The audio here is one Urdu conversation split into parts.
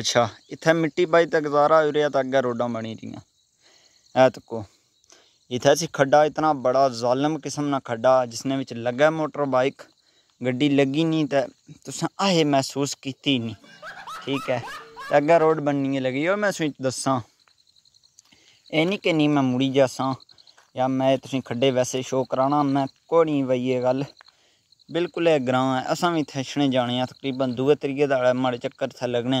اچھا اتحر مٹی بائی تک گزارا ہو رہا اگا روڈ بنی اتر کھڈا اتنا بڑا ظالم قسم کا کھڑا جس نے لگے موٹر بائی گڈی لگی نہیں تو محسوس کیتی نہیں ٹھیک ہے اگ روڈ بننے لگ میں دساں یہ میں مڑا یا میں کھڈے ویسے شو کرا میں کوڑی بھائی گل بالکل ایک گرا ابھی جانے تقریباً میرے چکر لگنے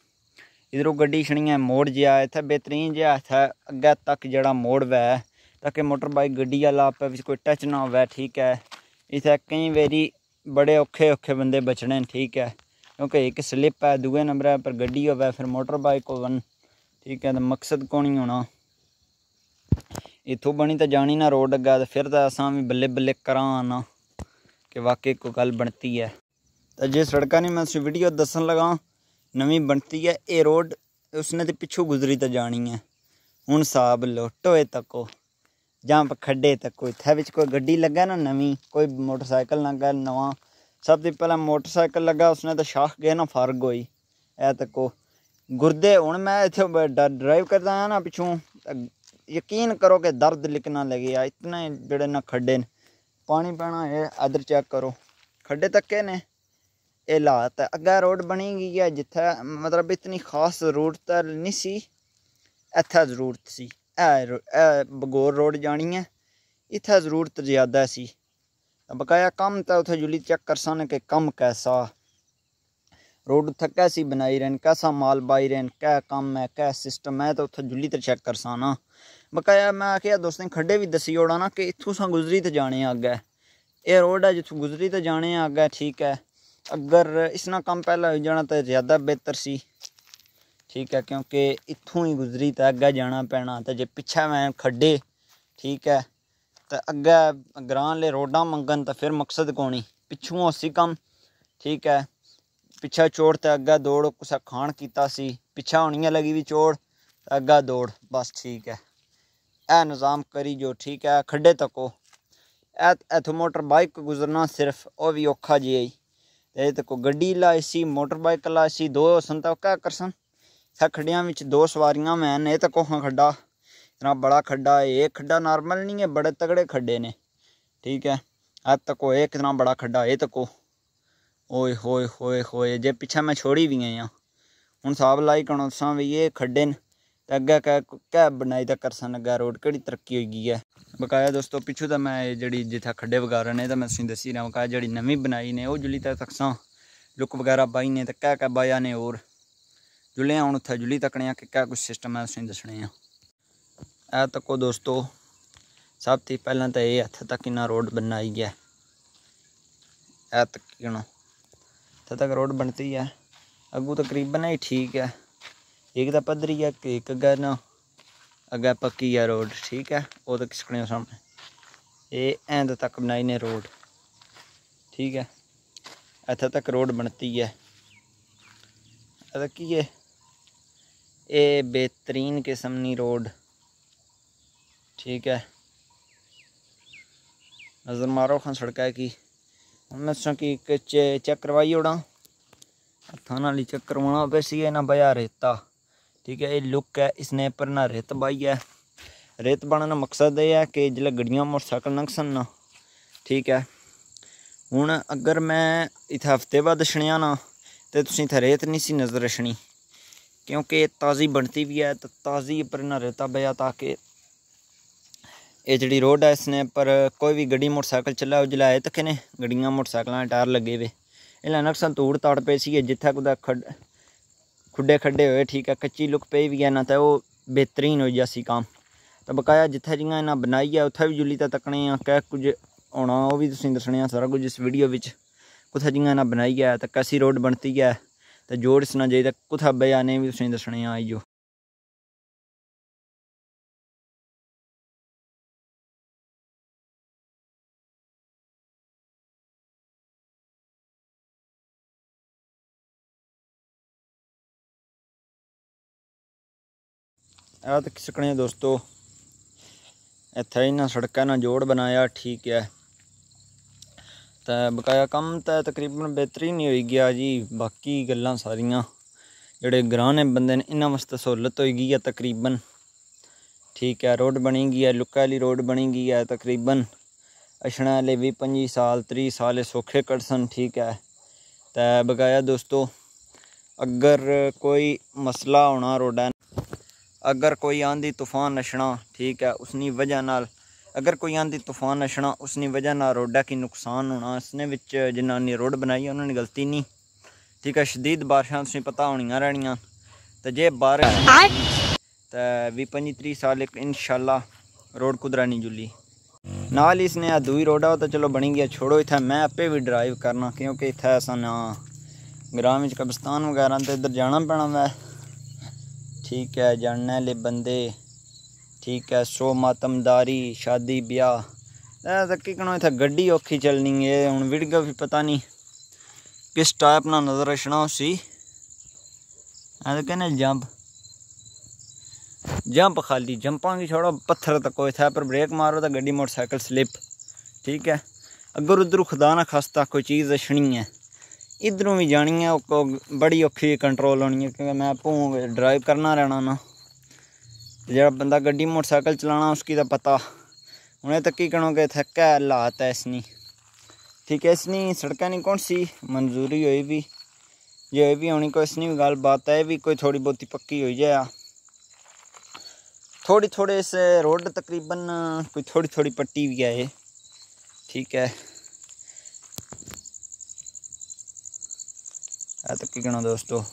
ਇਧਰੋਂ ਗੱਡੀ ਛਣੀਆਂ ਮੋੜ ਜਿਆ ਇੱਥੇ ਬਿਹਤਰੀਨ ਜਿਆ ਹੈ ਅੱਗੇ ਤੱਕ ਜਿਹੜਾ ਮੋੜ ਵੈ ਤਾਂ ਕਿ ਮੋਟਰ ਬਾਈਕ ਗੱਡੀ ਵਾਲਾ ਆਪੇ ਵਿੱਚ ਕੋਈ ਟੱਚ ਨਾ ਹੋਵੇ ਠੀਕ ਹੈ ਇਥੇ ਕਈ ਵਾਰੀ ਬੜੇ ਔਖੇ ਔਖੇ ਬੰਦੇ ਬਚਣੇ ਠੀਕ ਹੈ ਕਿਉਂਕਿ ਇੱਕ ਸਲਿੱਪ ਹੈ ਦੂਏ ਨੰਬਰ ਹੈ ਪਰ ਗੱਡੀ ਹੋਵੇ ਫਿਰ ਮੋਟਰ ਬਾਈਕ ਵਨ ਠੀਕ ਹੈ ਤਾਂ ਮਕਸਦ ਨਹੀਂ ਹੋਣਾ ਇਥੋਂ ਬਣੀ ਤਾਂ ਜਾਣੀ ਨਾ ਰੋਡ ਅੱਗਾ ਤਾਂ ਫਿਰ ਤਾਂ ਅਸਾਂ ਵੀ ਬੱਲੇ ਬੱਲੇ ਕਰਾਂ ਨਾ ਕਿ ਵਾਕਈ ਕੋ ਗੱਲ ਬਣਤੀ ਹੈ ਤਾਂ ਜੇ ਸੜਕਾਂ ਨਹੀਂ ਮੈਂ ਤੁਸੀਂ ਵੀਡੀਓ ਦੱਸਣ ਲਗਾ نمی بنتی ہے یہ روڈ اس نے تو پچھو گزری جانی ہے ہوں ساب لو ٹوئے تکو یا کڈے تکو اتنے بچے گی لگا نہ نمی کوئی موٹر سائکل لگا نواں سب سے پہلے موٹر سائکل لگا اس نے تو شاہ گیا نا فرغ ہوئی ای تک گردے ہوں میں ڈرائیو کرتا آیا نا پچھو یقین کرو کہ درد لکنا لگے گا اتنے جانی پانا ہے آدر چیک کرو کڈے تک کے نا یہ ہے اگر روڈ بنی گئی ہے جیت مطلب اتنی خاص ضرورت تو نہیں سی اتھا ضرورت سی اے بگور روڈ جانی ہے اتھا ضرورت زیادہ سی بقایا کم تا تو اتنے جیک کر کم کیسا روڈ اتھا کیسی بنائی رہن کیسا مال بائی رہن کی کم ہے کیس سسٹم ہے تو اتنے جلی چیک کر سنا بقایا میں آیا دوستیں خڈے بھی دسی اوڑا نا کہ اتھو سا گزری تا جانے اگیں یہ روڈ ہے جتنا گزری تا تے آگے ٹھیک ہے اگر اس میں کام پہلے ہو جانا تو زیادہ بہتر سی ٹھیک ہے کیونکہ اتوں ہی گزری تو اگر جانا پینا تو جی پچھا میں کھڈے ٹھیک ہے تو اگیں گرانے روڈاں منگن تو پھر مقصد کو نہیں پچھو ہو سی کم ٹھیک ہے پچھے چوڑتے اگیں دوڑ کسا کھا کیا پیچھا ہونی ہے لگی بھی چوڑ اگا دوڑ بس ٹھیک ہے یہ نظام کری جو ٹھیک ہے کھڈے تکو ایتو موٹر بائک گزرنا صرف وہ بھی اور جی آئی یہ تکو گی لائی سی موٹر بائک لائے سو سنتا اوکا اکرسن کڈیا دو سواریاں مین یہ تکا بڑا کھا یہ کھا نارمل نہیں ہے بڑے تگڑے کڈے نے ٹھیک ہے اتو یہ کتنا بڑا کھا یہ تکو ہوئے ہوئے ہوئے ہوئے جی پیچھے میں چھوڑی بھی آئی ہاں ہوں سات لائی کرنا دوسرا بھی یہ کڈے ن ਅੱਗਾ ਕਾ ਬਣਾਈ ਦਾ ਕਰਸਨ ਲੱਗਾ ਰੋਡ ਕਿਹੜੀ ਤਰੱਕੀ ਹੋਈ ਗਈ ਹੈ ਬਕਾਇਆ ਦੋਸਤੋ ਪਿੱਛੋਂ ਤਾਂ ਮੈਂ ਜਿਹੜੀ ਜਿੱਥਾ ਖੱਡੇ ਵਗਾਰਾ ਨੇ ਤਾਂ ਮੈਂ ਤੁਸੀਂ ਦੱਸੀ ਰਿਹਾ ਬਕਾਇਆ ਜਿਹੜੀ ਨਵੀਂ ਬਣਾਈ ਨੇ ਉਹ ਜੁਲੀ ਤੱਕ ਸਾਂ ਲੁੱਕ ਵਗੈਰਾ ਬਾਈ ਨੇ ਤਾਂ ਕਹਿ ਕਹਿ ਬਾਇਆ ਨੇ ਹੋਰ ਜੁਲੇ ਆਉਣ ਉੱਥੇ ਜੁਲੀ ਤੱਕਣੇ ਆ ਕਿ ਕਿਆ ਕੁਝ ਸਿਸਟਮ ਹੈ ਤੁਸੀਂ ਦੱਸਣੇ ਆ ਐ ਤੱਕੋ ਦੋਸਤੋ ਸਭ ਤੋਂ ਪਹਿਲਾਂ ਤਾਂ ਇਹ ਹੱਥ ਤੱਕ ਇਹਨਾਂ ਰੋਡ ਬਣਾਈ ਗਿਆ ਐ ਤੱਕ ਕਿਣੋ ਤਦ ਤੱਕ ਰੋਡ ਬਣਤੀ ਹੈ ਅੱਗੂ ਤਕਰੀਬਨ ਹੀ ਠੀਕ ਹੈ ایک تو پدری ہے نا اگ پکی ہے روڈ ٹھیک ہے وہ سکنے ہند تک بنا روڈ ٹھیک ہے اتنے تک روڈ بنتی ہے بہترین قسم کی روڈ ٹھیک ہے نظر مارو ہاں سڑک کی چیک کروائی اڑاں چیک کروا ہوتا ਠੀਕ ਹੈ ਇਹ ਲੁੱਕ ਹੈ ਇਸਨੇ ਪਰ ਨਾ ਰੇਤ ਬਾਈ ਹੈ ਰਿਤ ਬਣਨ ਦਾ ਮਕਸਦ ਇਹ ਹੈ ਕਿ ਜਿਹੜਾ ਗੱਡੀਆਂ ਮੋਟਰਸਾਈਕਲ ਨਕਸਨ ਨਾ ਠੀਕ ਹੈ ਹੁਣ ਅਗਰ ਮੈਂ ਇਥੇ ਹਫਤੇ ਬਾਅਦ ਛਣਿਆ ਨਾ ਤੇ ਤੁਸੀਂ ਇਥੇ ਰੇਤ ਨਹੀਂ ਸੀ ਨਜ਼ਰ ਰਛਣੀ ਕਿਉਂਕਿ ਤਾਜ਼ੀ ਬਣਤੀ ਵੀ ਹੈ ਤਾਂ ਤਾਜ਼ੀ ਪਰ ਨਾ ਰਹਿਤਾ ਬਿਆ ਤਾਂ ਕਿ ਇਹ ਜਿਹੜੀ ਰੋਡ ਹੈ ਇਸਨੇ ਪਰ ਕੋਈ ਵੀ ਗੱਡੀ ਮੋਟਰਸਾਈਕਲ ਚੱਲਾ ਉਹ ਤੱਕ ਨੇ ਗੱਡੀਆਂ ਮੋਟਰਸਾਈਕਲਾਂ ਟਾਇਰ ਲੱਗੇ ਵੇ ਇਹਨਾਂ ਨਕਸਨ ਤੂੜ ਤੜ ਪਏ ਸੀ ਜਿੱਥੇ ਕੋਦਾ خوڈے خڈے ہوئے ٹھیک ہے کچی لک پی بھی ہے نا تو بہترین ہوئی ایسی کام تو بقایا جتنے جی بنا ہے اتحاج ہونا وہ بھی دس سارا کچھ اس ویڈیو بچے جیسے انہیں بنا ہے کیسی روڈ بنتی ہے تو جوڑ سنا جیسے کتنے بیا نے آنے دوستو ایتھا ہی اتنا سڑکیں جوڑ بنایا ٹھیک ہے تو بقایا کم تو تقریبا بہترین نہیں ہوئی گیا جی باقی گلا ساریاں جڑے گرانے گرا ندیں اتنا سہولت ہو گئی ہے تقریبا ٹھیک ہے روڈ بنی گئی ہے لک والی روڈ بنی گئی ہے تقریباً اچھنے والے بھی پنجی سال تری سال سوکھے کٹ سن ٹھیک ہے تو بقایا دوستو اگر کوئی مسئلہ ہونا روڈ اگر کوئی آفان نشنا ٹھیک ہے اسنی وجہ نا اگر کوئی آفان نشنا اسی وجہ نا روڈ کی نقصان ہونا اس جن روڈ بنا اُنہوں نے غلطی نہیں ٹھیک ہے شدید بارشیں پتہ ہونی رہے تو 25 30 سال ایک ان شاء اللہ روڈ قدرا نہیں جلی نا ہی سنیا دوئی روڈ ہے وہ چلو بنی گیا چھوڑو میں آپ بھی ڈرائیو کرنا کیونکہ اتنا سا گرا بچ قبرستان وغیرہ تو ادھر جانا پڑنا میرا ٹھیک ہے جاننے والے بندے ٹھیک ہے سو ماتم داری شادی بیاہ کر گڈی اوکھی چلنی ہے ہوں بھی پتہ نہیں کس ٹائپ نہ نظر اسی کہنے جمپ جمپ خالی جمپاں کی چھوڑو پتھر تک کوئی تھا پر بریک مارو تو گڈی موٹر سائیکل سلپ ٹھیک ہے اگر ادھر خدا نہ خاصتا کوئی چیز اچھنی ہے ادھر بھی جانی ہے بڑی اور کنٹرول ہونی ہے کہ میں آپ ڈرائیو کرنا رہنا ہونا جا بندہ گیس موٹر سائکل چلا اس پتا ان تک کہ تھکہ لات ہے اسی سڑکیں کون سی منزوری ہوئی جی ہونی بات ہے تھوڑی بہت پکی ہوئی تھوڑی تھوڑی روڈ تقریباً تھوڑی تھوڑی پٹی بھی ہے ٹھیک ہے یا تک دوستوں